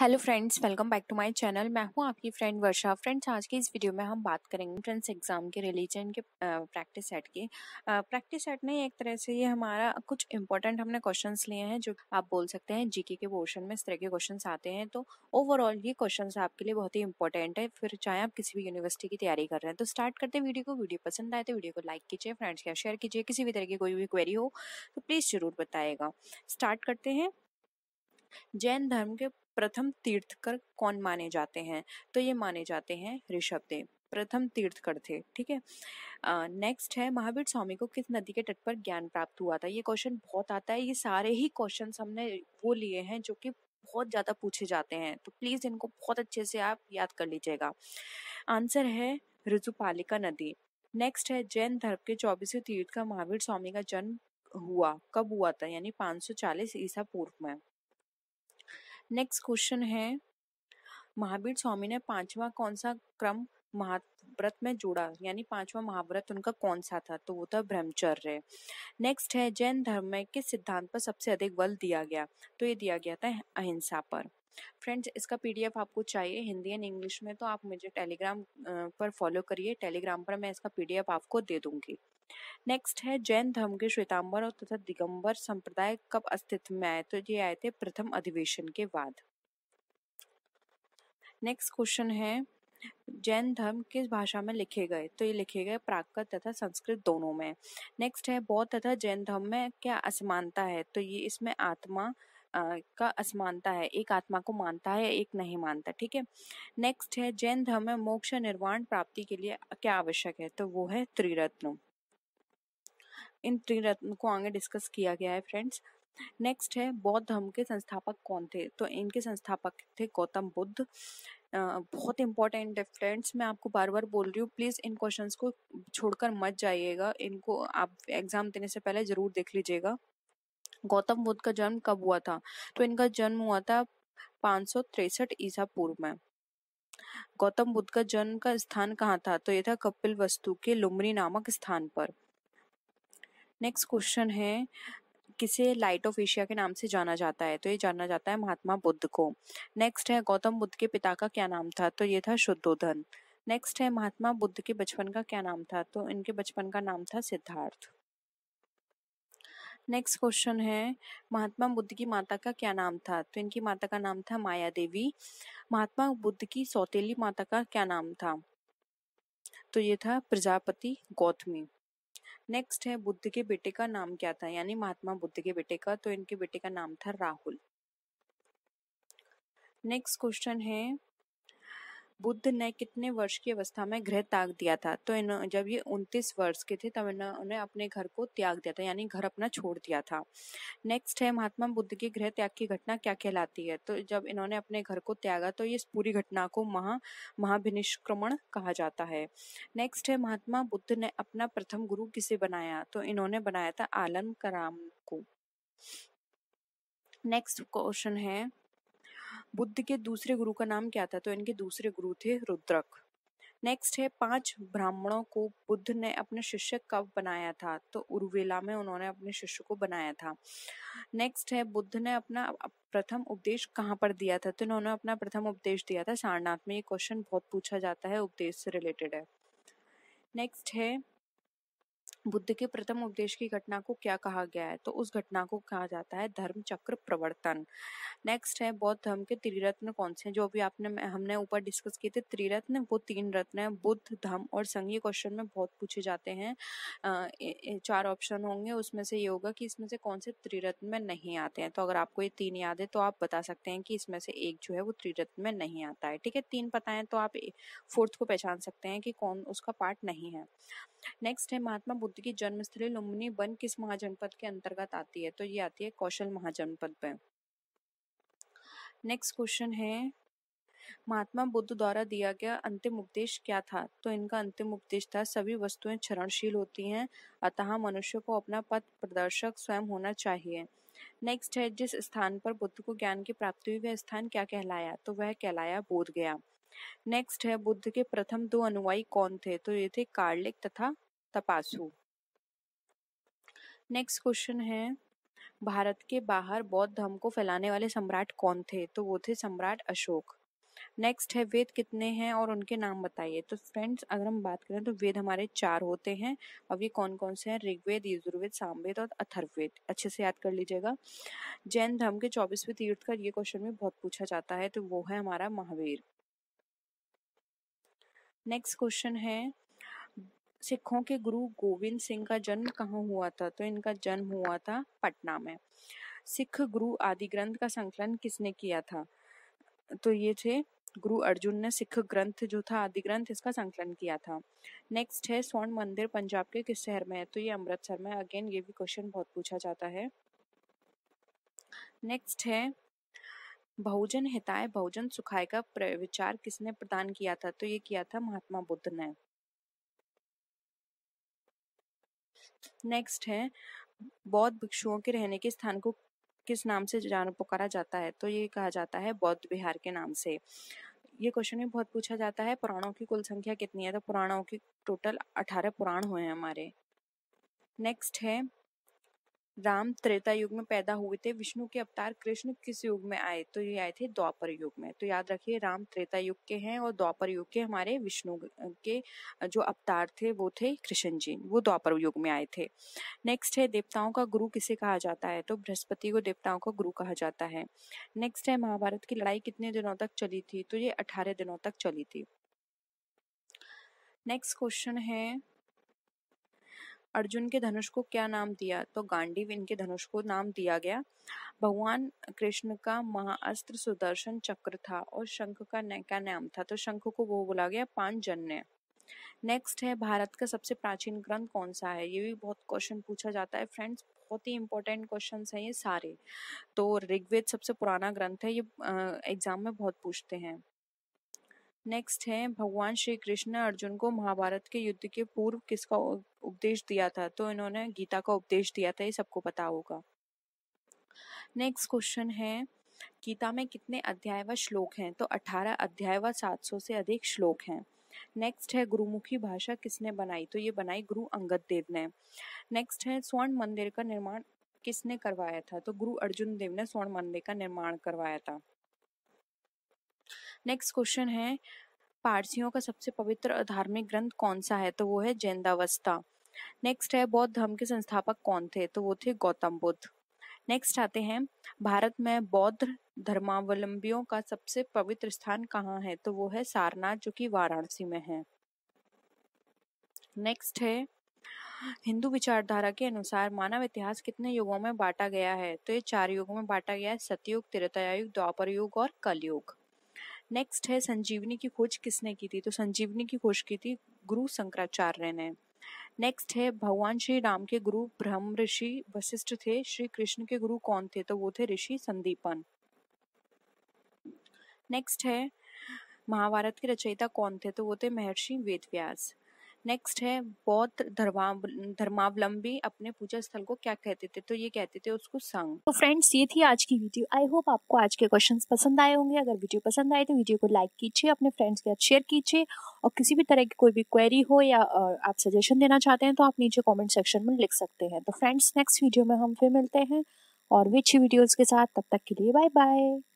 hello friends welcome back to my channel मैं हूं आपकी फ्रेंड वर्षा फ्रेंड्स आज की इस वीडियो में हम बात करेंगे एंट्रेंस एग्ज़ाम के रिलीजन के प्रैक्टिस सेट की प्रैक्टिस सेट नहीं एक तरह से ये हमारा कुछ इंपॉर्टेंट हमने क्वेश्चंस लिए हैं जो आप बोल सकते हैं जीके के पोर्शन में इस तरह के क्वेश्चन आते हैं तो ओवरऑल ये क्वेश्चन आपके लिए बहुत ही इंपॉर्टेंट है फिर चाहे आप किसी भी यूनिवर्सिटी की तैयारी कर रहे हैं तो स्टार्ट करते वीडियो को वीडियो पसंद आए तो वीडियो को लाइक कीजिए फ्रेंड्स के शेयर कीजिए किसी भी तरह की कोई भी क्वेरी हो तो प्लीज़ ज़रूर बताएगा स्टार्ट करते हैं जैन धर्म के प्रथम तीर्थकर कौन माने जाते हैं तो ये माने जाते हैं ऋषभ देव प्रथम तीर्थकर थे ठीक है नेक्स्ट है महावीर स्वामी को किस नदी के तट पर ज्ञान प्राप्त हुआ था ये क्वेश्चन बहुत आता है ये सारे ही क्वेश्चन हमने वो लिए हैं जो कि बहुत ज़्यादा पूछे जाते हैं तो प्लीज़ इनको बहुत अच्छे से आप याद कर लीजिएगा आंसर है ऋजुपालिका नदी नेक्स्ट है जैन धर्म के चौबीसवें तीर्थ का महावीर स्वामी का जन्म हुआ कब हुआ था यानी 540 ईसा पूर्व में नेक्स्ट क्वेश्चन है महावीर स्वामी ने पांचवा कौन सा क्रम महाव्रत में जोड़ा यानी पांचवा महाव्रत उनका कौन सा था तो वो था ब्रह्मचर्य नेक्स्ट है जैन धर्म में किस सिद्धांत पर सबसे अधिक बल दिया गया तो ये दिया गया था अहिंसा पर फ्रेंड्स इसका पीडीएफ आपको चाहिए हिंदी एंड इंग्लिश में तो आप मुझे टेलीग्राम पर फॉलो करिए टेलीग्राम पर मैं इसका पीडीएफ आपको दे दूंगी नेक्स्ट है जैन धर्म के श्वेतांबर और तथा दिगंबर संप्रदाय कब अस्तित्व में आए तो ये आए थे प्रथम अधिवेशन के बाद नेक्स्ट क्वेश्चन है जैन धर्म किस भाषा में लिखे गए तो ये लिखे गए प्राकृत तथा संस्कृत दोनों में नेक्स्ट है बौद्ध तथा जैन धर्म में क्या असमानता है तो ये इसमें आत्मा का असमानता है एक आत्मा को मानता है एक नहीं मानता ठीक है नेक्स्ट है जैन धर्म में मोक्ष निर्वाण प्राप्ति के लिए क्या आवश्यक है तो वो है त्रिरत्न इन रत्न को आगे डिस्कस किया गया है फ्रेंड्स नेक्स्ट है बौद्ध धर्म के संस्थापक कौन थे तो इनके संस्थापक थे गौतम बुद्ध बहुत इंपॉर्टेंट है फ्रेंड्स मैं आपको बार बार बोल रही हूँ प्लीज़ इन क्वेश्चंस को छोड़कर मत जाइएगा इनको आप एग्ज़ाम देने से पहले ज़रूर देख लीजिएगा गौतम बुद्ध का जन्म कब हुआ था तो इनका जन्म हुआ था पाँच सौ तिरसठ ईसा पूर्व में गौतम बुद्ध का जन्म का स्थान कहाँ था तो ये था कपिल वस्तु के लुमरी नामक स्थान पर नेक्स्ट क्वेश्चन है किसे लाइट ऑफ एशिया के नाम से जाना जाता है तो ये जाना जाता है महात्मा बुद्ध को नेक्स्ट है गौतम बुद्ध के पिता का क्या नाम था तो ये था शुद्धोधन नेक्स्ट है महात्मा बुद्ध के बचपन का क्या नाम था तो इनके बचपन का नाम था सिद्धार्थ नेक्स्ट क्वेश्चन है महात्मा बुद्ध की माता का क्या नाम था तो इनकी माता का नाम था माया देवी महात्मा बुद्ध की सौतेली माता का क्या नाम था तो ये था प्रजापति गौतमी नेक्स्ट है बुद्ध के बेटे का नाम क्या था यानी महात्मा बुद्ध के बेटे का तो इनके बेटे का नाम था राहुल नेक्स्ट क्वेश्चन है बुद्ध ने कितने वर्ष की अवस्था में गृह त्याग दिया था तो इन जब ये उनतीस वर्ष के थे तब इन्होंने अपने घर को त्याग दिया था यानी घर अपना छोड़ दिया था नेक्स्ट है महात्मा बुद्ध की गृह त्याग की घटना क्या कहलाती है तो जब इन्होंने अपने घर को त्यागा तो इस पूरी घटना को महा महाभिनिष्क्रमण कहा जाता है नेक्स्ट है महात्मा बुद्ध ने अपना प्रथम गुरु किसे बनाया तो इन्होंने बनाया था आलन कराम को नेक्स्ट क्वेश्चन है बुद्ध के दूसरे गुरु का नाम क्या था तो इनके दूसरे गुरु थे रुद्रक नेक्स्ट है पांच ब्राह्मणों को बुद्ध ने अपने शिष्य कब बनाया था तो उर्वेला में उन्होंने अपने शिष्य को बनाया था नेक्स्ट है बुद्ध ने अपना प्रथम उपदेश कहाँ पर दिया था तो इन्होंने अपना प्रथम उपदेश दिया था सारनाथ में ये क्वेश्चन बहुत पूछा जाता है उपदेश से रिलेटेड है नेक्स्ट है बुद्ध के प्रथम उपदेश की घटना को क्या कहा गया है तो उस घटना को कहा जाता है धर्म चक्र प्रवर्तन नेक्स्ट है बौद्ध धर्म के त्रिरत्न कौन से जो अभी आपने हमने ऊपर डिस्कस किए थे त्रिरत्न वो तीन रत्न है बुद्ध धर्म और संघीय क्वेश्चन में बहुत पूछे जाते हैं चार ऑप्शन होंगे उसमें से ये होगा कि इसमें से कौन से त्रिरत्न में नहीं आते हैं तो अगर आपको ये तीन याद है तो आप बता सकते हैं कि इसमें से एक जो है वो त्रिरत्न में नहीं आता है ठीक है तीन पता है तो आप फोर्थ को पहचान सकते हैं कि कौन उसका पार्ट नहीं है नेक्स्ट है महात्मा बुद्ध बुद्ध की जन्मस्थली लुम्बनी वन किस महाजनपद के अंतर्गत आती है तो ये आती है कौशल महाजनपद पे नेक्स्ट क्वेश्चन है महात्मा बुद्ध द्वारा दिया गया अंतिम उपदेश क्या था तो इनका अंतिम उपदेश था सभी वस्तुएं क्षरणशील होती हैं अतः मनुष्य को अपना पथ प्रदर्शक स्वयं होना चाहिए नेक्स्ट है जिस स्थान पर बुद्ध को ज्ञान की प्राप्ति हुई वह स्थान क्या कहलाया तो वह कहलाया बोध गया नेक्स्ट है बुद्ध के प्रथम दो अनुयायी कौन थे तो ये थे कार्लिक तथा तपासु नेक्स्ट क्वेश्चन है भारत के बाहर बौद्ध धर्म को फैलाने वाले सम्राट कौन थे तो वो थे सम्राट अशोक नेक्स्ट है वेद कितने हैं और उनके नाम बताइए तो फ्रेंड्स अगर हम बात करें तो वेद हमारे चार होते हैं अब ये कौन कौन से हैं ऋग्वेद यजुर्वेद सामवेद और अथर्ववेद अच्छे से याद कर लीजिएगा जैन धर्म के चौबीसवें तीर्थ का ये क्वेश्चन भी बहुत पूछा जाता है तो वो है हमारा महावीर नेक्स्ट क्वेश्चन है सिखों के गुरु गोविंद सिंह का जन्म कहाँ हुआ था तो इनका जन्म हुआ था पटना में सिख गुरु आदि ग्रंथ का संकलन किसने किया था तो ये थे गुरु अर्जुन ने सिख ग्रंथ जो था आदि ग्रंथ इसका संकलन किया था नेक्स्ट है स्वर्ण मंदिर पंजाब के किस शहर में है तो ये अमृतसर में अगेन ये भी क्वेश्चन बहुत पूछा जाता है नेक्स्ट है बहुजन हिताय बहुजन सुखाय का विचार किसने प्रदान किया था तो ये किया था महात्मा बुद्ध ने नेक्स्ट है बौद्ध भिक्षुओं के रहने के स्थान को किस नाम से जान पुकारा जाता है तो ये कहा जाता है बौद्ध विहार के नाम से ये क्वेश्चन भी बहुत पूछा जाता है पुराणों की कुल संख्या कितनी है तो पुराणों की टोटल अठारह पुराण हुए हैं हमारे नेक्स्ट है राम त्रेता युग में पैदा हुए थे विष्णु के अवतार कृष्ण किस युग में आए तो ये आए थे द्वापर युग में तो याद रखिए राम त्रेता युग के हैं और द्वापर युग के हमारे विष्णु के जो अवतार थे वो थे कृष्ण जी वो द्वापर युग में आए थे नेक्स्ट है देवताओं का गुरु किसे कहा जाता है तो बृहस्पति को देवताओं का गुरु कहा जाता है नेक्स्ट है महाभारत की लड़ाई कितने दिनों तक चली थी तो ये अठारह दिनों तक चली थी नेक्स्ट क्वेश्चन है अर्जुन के धनुष को क्या नाम दिया तो गांडीव इनके धनुष को नाम दिया गया भगवान कृष्ण का महाअस्त्र सुदर्शन चक्र था और शंख का क्या नाम था तो शंख को वो बोला गया जन्य नेक्स्ट है भारत का सबसे प्राचीन ग्रंथ कौन सा है ये भी बहुत क्वेश्चन पूछा जाता है फ्रेंड्स बहुत ही इंपॉर्टेंट क्वेश्चन है ये सारे तो ऋग्वेद सबसे पुराना ग्रंथ है ये एग्जाम में बहुत पूछते हैं नेक्स्ट है भगवान श्री कृष्ण अर्जुन को महाभारत के युद्ध के पूर्व किसका उपदेश दिया था तो इन्होंने गीता का उपदेश दिया था ये सबको पता होगा नेक्स्ट क्वेश्चन है गीता में कितने अध्याय व श्लोक हैं तो 18 अध्याय व 700 से अधिक श्लोक हैं नेक्स्ट है गुरुमुखी भाषा किसने बनाई तो ये बनाई गुरु अंगद देव ने नेक्स्ट है स्वर्ण मंदिर का निर्माण किसने करवाया था तो गुरु अर्जुन देव ने स्वर्ण मंदिर का निर्माण करवाया था नेक्स्ट क्वेश्चन है पारसियों का सबसे पवित्र धार्मिक ग्रंथ कौन सा है तो वो है जैंदावस्था नेक्स्ट है बौद्ध धर्म के संस्थापक कौन थे तो वो थे गौतम बुद्ध नेक्स्ट आते हैं भारत में बौद्ध धर्मावलंबियों का सबसे पवित्र स्थान कहाँ है तो वो है सारनाथ जो कि वाराणसी में है नेक्स्ट है हिंदू विचारधारा के अनुसार मानव इतिहास कितने युगों में बांटा गया है तो ये चार युगों में बांटा गया है सतयुग त्रेतायुग द्वापर युग और कलयुग नेक्स्ट है संजीवनी की खोज किसने की थी तो संजीवनी की खोज की थी गुरु शंकराचार्य ने नेक्स्ट है भगवान श्री राम के गुरु ब्रह्म ऋषि वशिष्ठ थे श्री कृष्ण के गुरु कौन थे तो वो थे ऋषि संदीपन नेक्स्ट है महाभारत के रचयिता कौन थे तो वो थे महर्षि वेदव्यास नेक्स्ट है बौद्ध धर्माव, धर्मावलंबी अपने पूजा स्थल को क्या कहते थे तो ये कहते थे उसको संग तो फ्रेंड्स ये थी आज की वीडियो आई होप आपको आज के क्वेश्चन पसंद आए होंगे अगर वीडियो पसंद आए तो वीडियो को लाइक कीजिए अपने फ्रेंड्स के साथ शेयर कीजिए और किसी भी तरह की कोई भी क्वेरी हो या आप सजेशन देना चाहते हैं तो आप नीचे कॉमेंट सेक्शन में लिख सकते हैं तो फ्रेंड्स नेक्स्ट वीडियो में हम फिर मिलते हैं और अच्छी वीडियोज़ के साथ तब तक के लिए बाय बाय